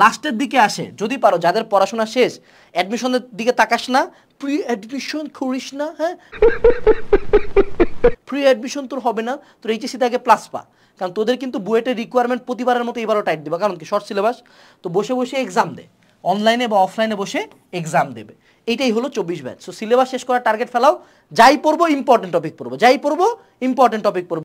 লাস্টের দিকে আসে যদি পারো যাদের পড়াশোনা শেষ অ্যাডমিশনের দিকে তাকাস না প্রি অ্যাডমিশন করিস না হ্যাঁ প্রি অ্যাডমিশন তোর হবে না তোর এইচএসিতে আগে প্লাস পা কারণ তোদের কিন্তু বুয়েটের রিকোয়ারমেন্ট প্রতিবারের মতো এবারও টাইট দেবে কারণ কি শর্ট সিলেবাস তো বসে বসে এক্সাম দে অনলাইনে বা অফলাইনে বসে এক্সাম দেবে এইটাই হলো চব্বিশ ব্যাচ সো সিলেবাস শেষ করার টার্গেট ফেলাও যাই পড়বো ইম্পর্টেন্ট টপিক পড়বো যাই পড়বো ইম্পর্টেন্ট টপিক পড়বো